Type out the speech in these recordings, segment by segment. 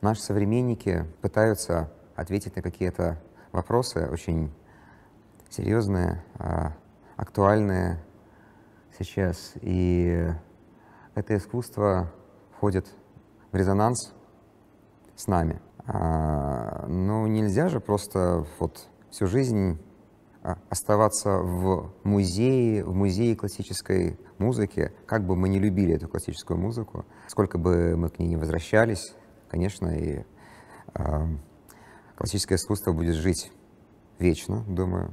Наши современники пытаются ответить на какие-то вопросы очень серьезные, а, актуальные сейчас. И это искусство входит в резонанс с нами. А, ну, нельзя же просто вот всю жизнь а, оставаться в музее, в музее классической музыки, как бы мы не любили эту классическую музыку, сколько бы мы к ней не возвращались, конечно, и э, классическое искусство будет жить вечно, думаю.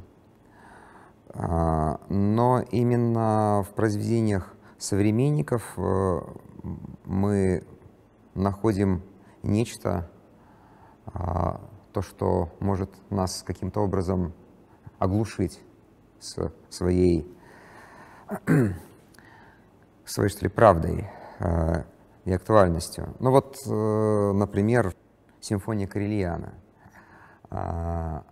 А, но именно в произведениях современников э, мы находим нечто, а, то, что может нас каким-то образом оглушить с своей, своей что ли, правдой. А, и актуальностью. Ну вот, э, например, симфония Корельяна. А,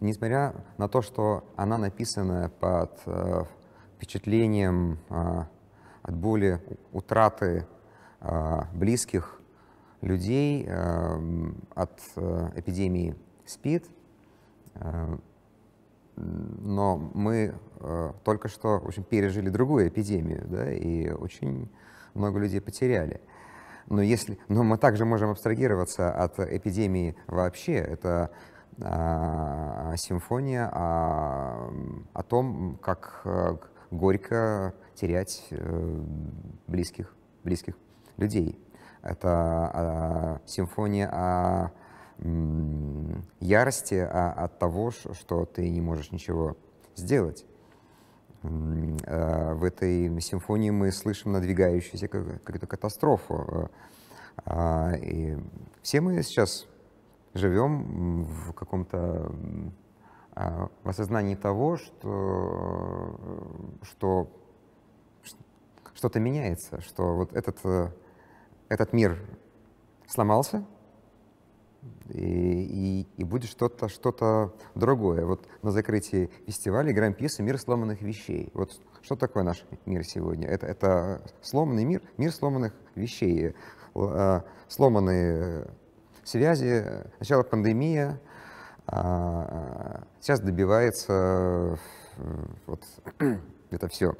несмотря на то, что она написана под э, впечатлением а, от боли утраты а, близких людей э, от эпидемии СПИД, но мы э, только что очень пережили другую эпидемию, да, и очень много людей потеряли. Но, если, но мы также можем абстрагироваться от эпидемии вообще. Это а, симфония о, о том, как э, горько терять э, близких, близких людей. Это а, симфония о ярости а от того, что ты не можешь ничего сделать. Э, в этой симфонии мы слышим надвигающуюся какую-то катастрофу. Э, а, и все мы сейчас живем в каком-то а, в осознании того, что, что что-то меняется, что вот этот, э, этот мир сломался, и, и, и будет что-то что, -то, другое. Вот на закрытии фестиваля Грамписа «Мир сломанных вещей». Вот что такое наш мир сегодня? Это, это сломанный мир, мир сломанных вещей. Э, сломанные связи, сначала пандемия, а, сейчас добивается э, вот это все.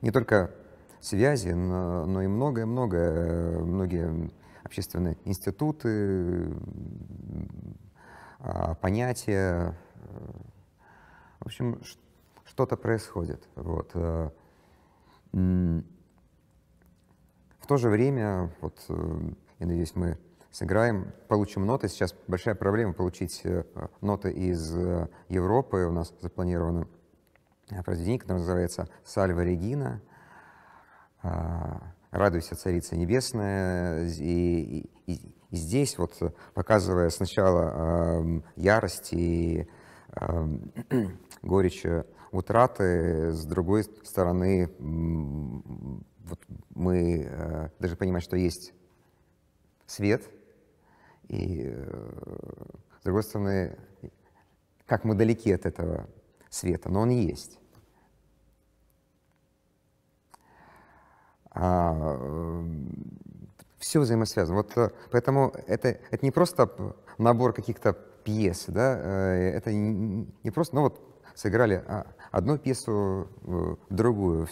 Не только связи, но, но и многое-многое, многие общественные институты, э, а, понятия. Э, в общем, что-то происходит. Вот. Э, в то же время, вот, я надеюсь, мы сыграем, получим ноты. Сейчас большая проблема получить ноты из Европы. У нас запланировано произведение, которое называется «Сальва Регина». А, «Радуйся, Царица Небесная». И, и, и здесь, вот, показывая сначала э, ярость и э, горечь утраты, с другой стороны, вот мы э, даже понимаем, что есть свет, и э, с другой стороны, как мы далеки от этого света, но он есть. А, э, все взаимосвязано. Вот э, поэтому это, это не просто набор каких-то пьес, да, э, это не просто, ну вот сыграли а, одну пьесу, другую.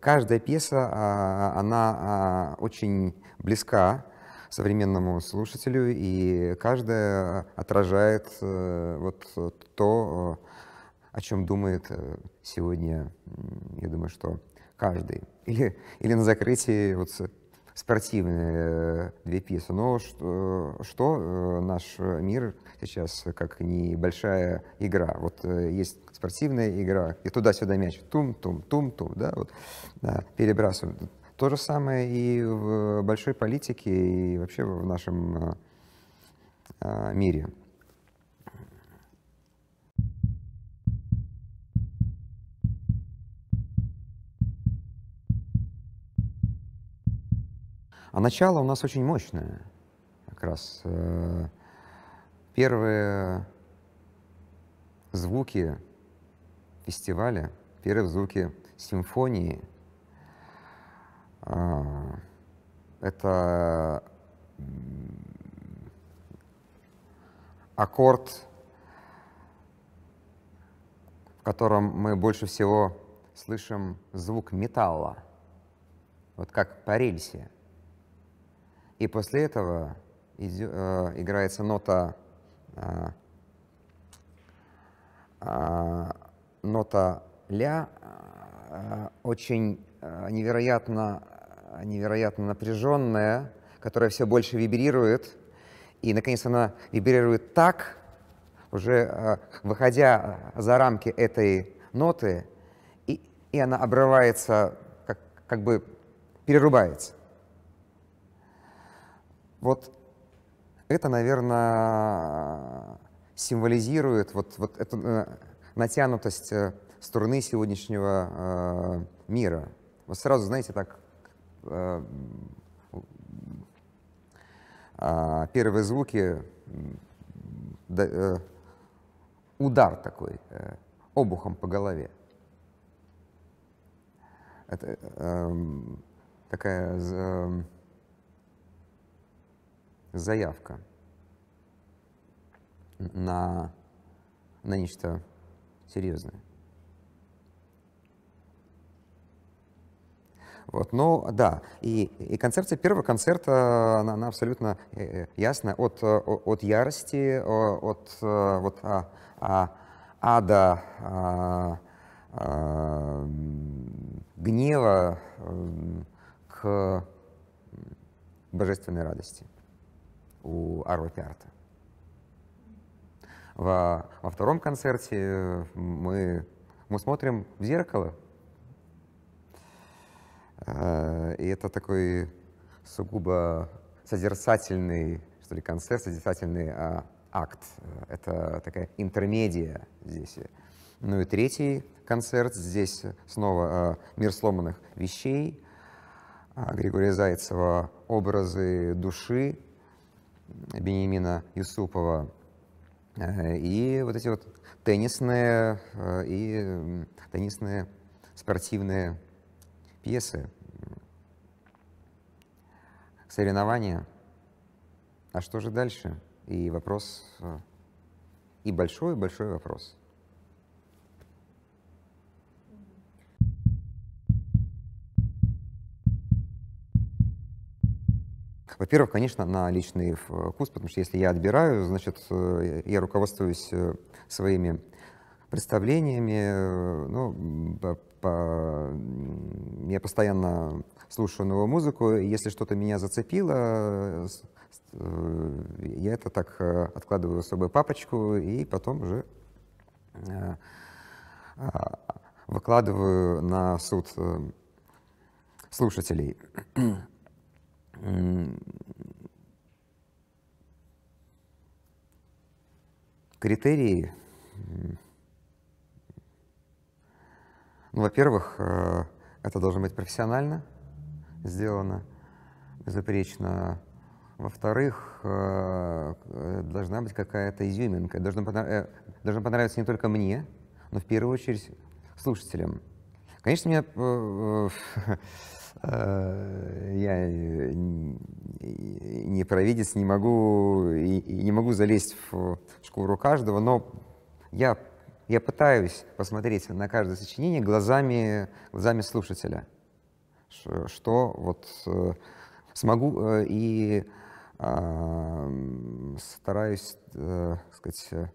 Каждая пьеса, а, она а, очень близка современному слушателю, и каждая отражает вот то, о чем думает сегодня, я думаю, что каждый. Или, или на закрытии вот спортивные э, две пьесы. Но что, что э, наш мир сейчас как небольшая игра. Вот э, есть спортивная игра, и туда-сюда мяч, тум-тум-тум-тум, да, вот, да, перебрасываем. То же самое и в большой политике, и вообще в нашем мире. А начало у нас очень мощное. Как раз э, первые звуки фестиваля, первые звуки симфонии э, — это аккорд, в котором мы больше всего слышим звук металла, вот как по рельсе — и после этого э, играется нота, э, э, нота ля, очень невероятно, невероятно напряженная, которая все больше вибрирует. И, наконец, она вибрирует так, уже выходя за рамки этой ноты, и, и она обрывается, как, как бы перерубается. Вот это, наверное, символизирует вот, вот эту э, натянутость э, струны сегодняшнего э, мира. Вот сразу, знаете, так э, э, первые звуки, э, удар такой, э, обухом по голове. Это э, эм, такая... Э, заявка на, на нечто серьезное. Вот, но ну, да, и, и концепция первого концерта, она, она абсолютно э, э, ясная, от, э, от ярости, от вот, а, а, ада, а, а, гнева эм, к божественной радости у Арвати Пиарта. Во, во втором концерте э, мы, мы смотрим в зеркало, э, и это такой сугубо созерцательный, что ли, концерт, созерцательный а, акт. Это такая интермедия здесь. Ну и третий концерт здесь снова э, «Мир сломанных вещей», Григория Зайцева «Образы души», Бенемина Юсупова. Э, и вот эти вот теннисные э, и теннисные спортивные пьесы, соревнования. А что же дальше? И вопрос, э, и большой-большой и вопрос – Во-первых, конечно, на личный э, вкус, потому что если я отбираю, значит, э, я руководствуюсь э, своими представлениями, ну, по, по, я постоянно слушаю новую музыку, и если что-то меня зацепило, я это так откладываю в особую папочку и потом уже а, выкладываю на суд слушателей критерии, ну, во-первых, э, это должно быть профессионально сделано, безупречно. Во-вторых, э, должна быть какая-то изюминка. Э, должно, понравиться не только мне, но в первую очередь слушателям. Конечно, меня... Э, э, я э, не провидец, не могу, и не могу залезть в шкуру каждого, но я, я пытаюсь посмотреть на каждое сочинение глазами, глазами слушателя, что вот смогу и стараюсь, так сказать,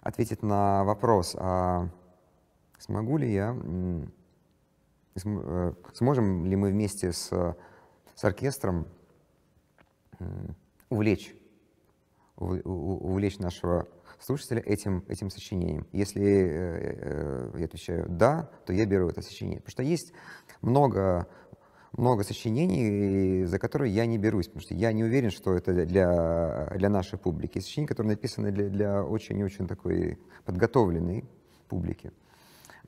ответить на вопрос, а смогу ли я Э, сможем ли мы вместе с, с оркестром увлечь, увлечь нашего слушателя этим, этим сочинением. Если э, э, я отвечаю «да», то я беру это сочинение. Потому что есть много, много сочинений, за которые я не берусь, потому что я не уверен, что это для, для нашей публики. Сочинения, которые написаны для, для очень-очень такой подготовленной публики.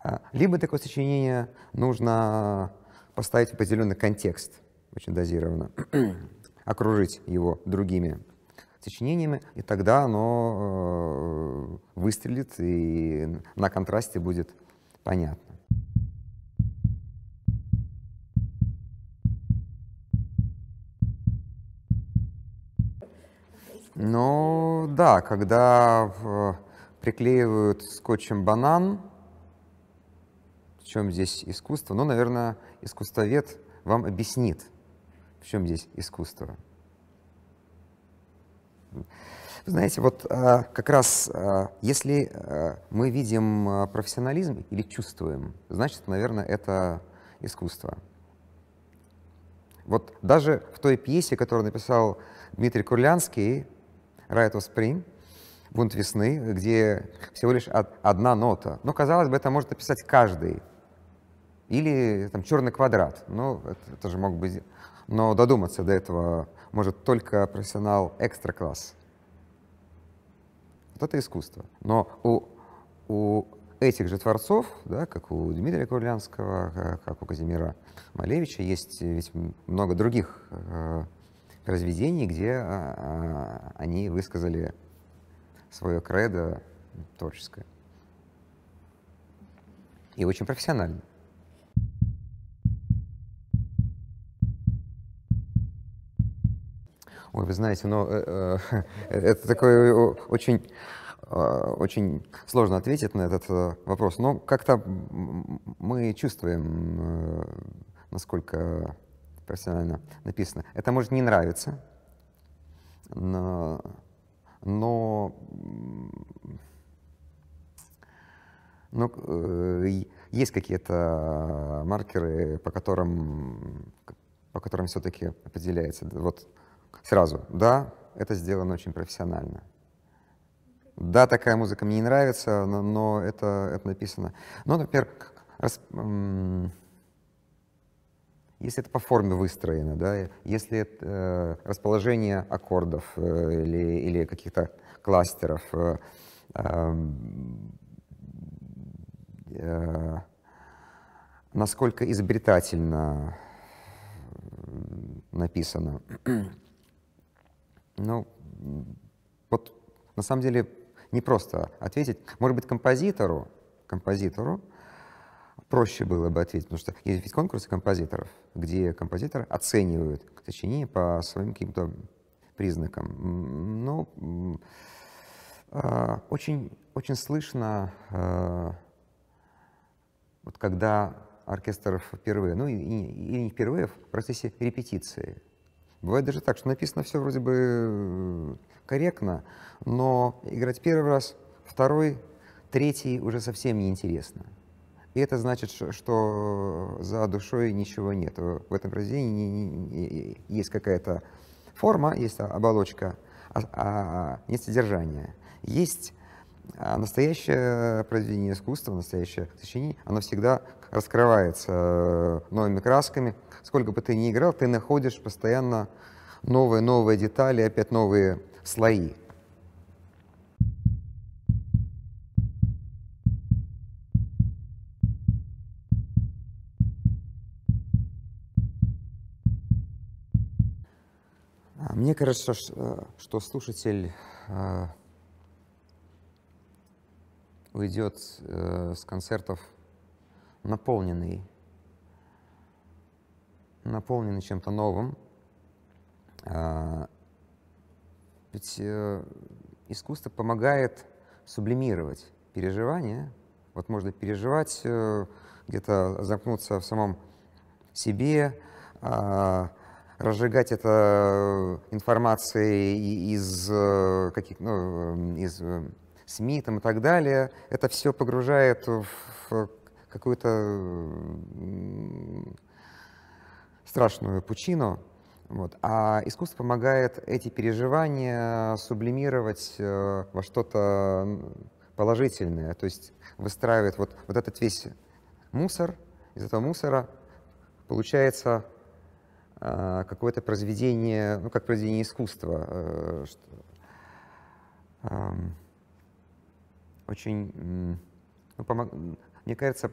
А, либо такое сочинение нужно поставить в определенный контекст, очень дозированно, окружить его другими сочинениями, и тогда оно э, выстрелит и на контрасте будет понятно. Ну да, когда приклеивают скотчем банан, в чем здесь искусство. Но, ну, наверное, искусствовед вам объяснит, в чем здесь искусство. Знаете, вот а, как раз, а, если а, мы видим профессионализм или чувствуем, значит, наверное, это искусство. Вот даже в той пьесе, которую написал Дмитрий Курлянский, «Right of Spring», «Бунт весны», где всего лишь одна нота. Но, казалось бы, это может написать каждый или там черный квадрат. Ну, это, это же мог быть... Но додуматься до этого может только профессионал экстра-класс. Вот это искусство. Но у, у этих же творцов, да, как у Дмитрия Курлянского, как у Казимира Малевича, есть ведь много других э, произведений, где э, они высказали свое кредо творческое. И очень профессионально. Ой, вы знаете, но ну, э, э, это такое э, очень э, очень сложно ответить на этот э, вопрос, но как-то мы чувствуем, насколько профессионально написано. Это может не нравиться, но, но, но есть какие-то маркеры, по которым, по которым все-таки определяется. Вот Сразу, да, это сделано очень профессионально. Да, такая музыка мне не нравится, но, но это, это написано. Ну, например, раз, если это по форме выстроено, да, если это э, расположение аккордов э, или, или каких-то кластеров, э, эм, э, насколько изобретательно написано. Ну, вот на самом деле не просто ответить. Может быть, композитору, композитору проще было бы ответить, потому что есть ведь конкурсы композиторов, где композиторы оценивают сочинение по своим каким-то признакам. Но ну, э, а, очень, очень слышно, э, вот когда оркестров впервые, ну или не впервые, а в процессе репетиции Бывает даже так, что написано все вроде бы э, корректно, но играть первый раз, второй, третий уже совсем неинтересно. И это значит, что за душой ничего нет. В этом произведении есть какая-то форма, есть оболочка, а, а, нет а, содержания. Есть а настоящее произведение искусства, настоящее сочинение, оно всегда раскрывается э, новыми красками. Сколько бы ты ни играл, ты находишь постоянно новые-новые детали, опять новые слои. А мне кажется, э, что слушатель э, уйдет э, с концертов наполненный, наполненный чем-то новым. Э, ведь э, искусство помогает сублимировать переживания. Вот можно переживать, э, где-то замкнуться в самом себе, э, разжигать это э, информацией из, э, каких, ну, э, из СМИ там, и так далее, это все погружает в какую-то страшную пучину. Вот. А искусство помогает эти переживания сублимировать э, во что-то положительное, то есть выстраивает вот, вот этот весь мусор, из этого мусора получается э, какое-то произведение, ну, как произведение искусства. Э, что, э, очень, ну, помог, мне кажется,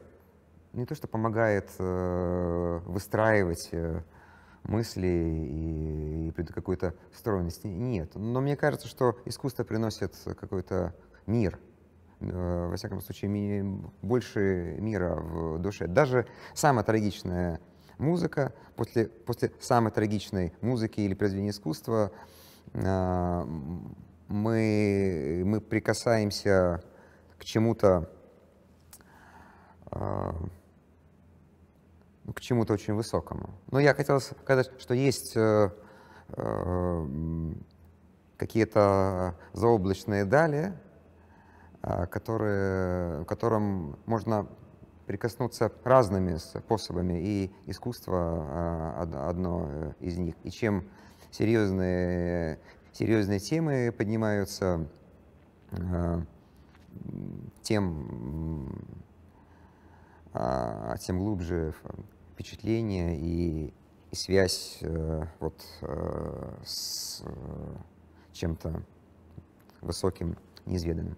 не то, что помогает э, выстраивать э, мысли и, и какой-то стройность Нет. Но мне кажется, что искусство приносит какой-то мир. Э, во всяком случае, ми, больше мира в душе. Даже самая трагичная музыка, после, после самой трагичной музыки или произведения искусства э, мы, мы прикасаемся к чему-то а, ну, к чему-то очень высокому. Но я хотел сказать, что есть э, э, какие-то заоблачные дали, а, которые, которым можно прикоснуться разными способами, и искусство а, одно из них. И чем серьезные, серьезные темы поднимаются, тем, а, тем глубже впечатление и, и связь э, вот, э, с э, чем-то высоким, неизведанным.